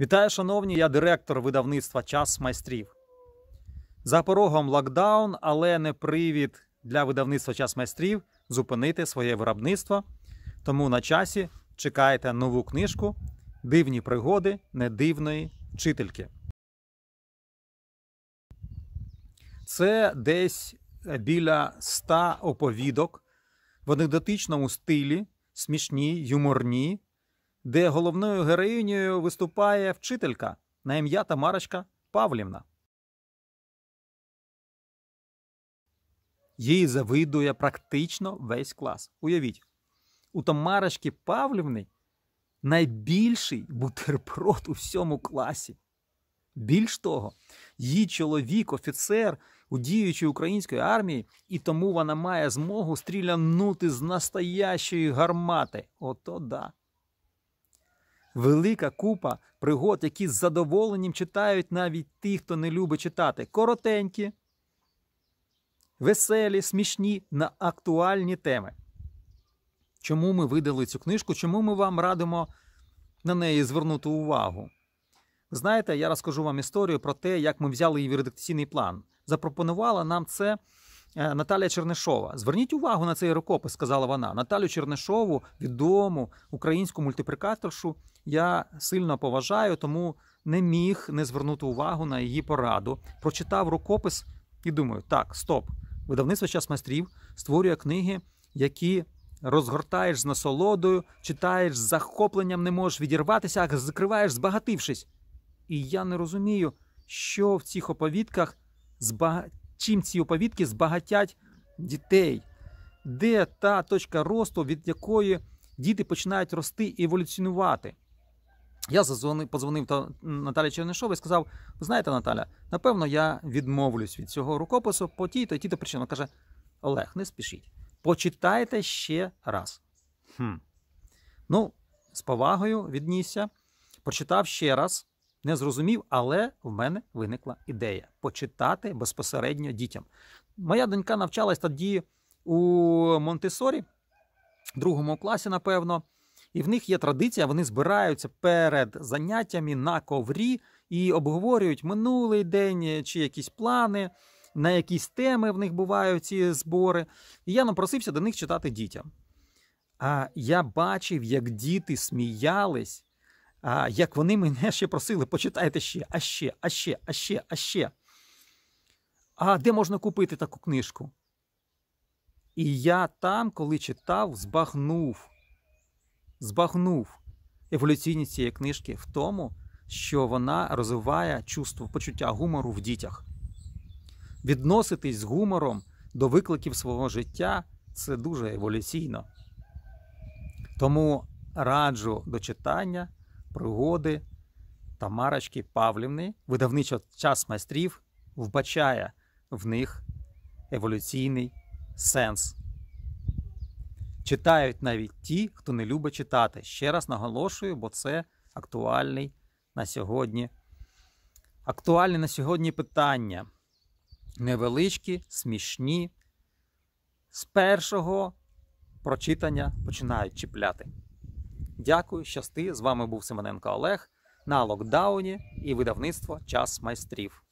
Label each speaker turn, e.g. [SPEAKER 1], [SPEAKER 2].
[SPEAKER 1] Вітаю, шановні, я директор видавництва Час майстрів. За порогом локдаун, але не привід для видавництва час майстрів зупинити своє виробництво. Тому на часі чекайте нову книжку Дивні пригоди недивної вчительки. Це десь е, біля ста оповідок в анекдотичному стилі, смішні, юморні де головною героїнею виступає вчителька на ім'я Тамарочка Павлівна. Їй завидує практично весь клас. Уявіть, у Тамарочки Павлівни найбільший бутерброд у всьому класі. Більш того, її чоловік, офіцер у діючій української армії, і тому вона має змогу стрілянути з настоящої гармати. Ото да. Велика купа пригод, які з задоволенням читають навіть ті, хто не любить читати, коротенькі, веселі, смішні на актуальні теми. Чому ми видали цю книжку? Чому ми вам радимо на неї звернути увагу? Знаєте, я розкажу вам історію про те, як ми взяли її в редакційний план. Запропонувала нам це Е, Наталія Чернишова. Зверніть увагу на цей рукопис, сказала вона. Наталю Чернишову, відому українську мультиплікаторшу, я сильно поважаю, тому не міг не звернути увагу на її пораду. Прочитав рукопис і думаю, так, стоп. Видавництво час майстрів створює книги, які розгортаєш з насолодою, читаєш з захопленням, не можеш відірватися, а закриваєш, збагатившись. І я не розумію, що в цих оповідках збагатів чим ці оповідки збагатять дітей, де та точка росту, від якої діти починають рости і еволюціонувати. Я подзвонив Наталі Чернишовій і сказав: Ви знаєте, Наталя, напевно, я відмовлюсь від цього рукопису по тій то тій то причині. Каже: Олег, не спішіть. Почитайте ще раз. Хм. Ну, з повагою віднісся, прочитав ще раз не зрозумів, але в мене виникла ідея почитати безпосередньо дітям. Моя донька навчалась тоді у Монтесорі, в другому класі, напевно. І в них є традиція, вони збираються перед заняттями на коврі і обговорюють минулий день е, чи якісь плани, на якісь теми в них бувають ці збори. І я напросився до них читати дітям. А я бачив, як діти сміялись а, як вони мене ще просили, почитайте ще, а ще, а ще, а ще, а ще. А де можна купити таку книжку? І я там, коли читав, збагнув, збагнув еволюційність цієї книжки в тому, що вона розвиває чувство почуття гумору в дітях. Відноситись з гумором до викликів свого життя це дуже еволюційно. Тому раджу до читання пригоди Тамарочки Павлівни, видавничо час майстрів, вбачає в них еволюційний сенс. Читають навіть ті, хто не любить читати. Ще раз наголошую, бо це актуальний на сьогодні. Актуальне на сьогодні питання. Невеличкі, смішні. З першого прочитання починають чіпляти. Дякую, щасти. З вами був Семененко Олег на локдауні і видавництво Час майстрів.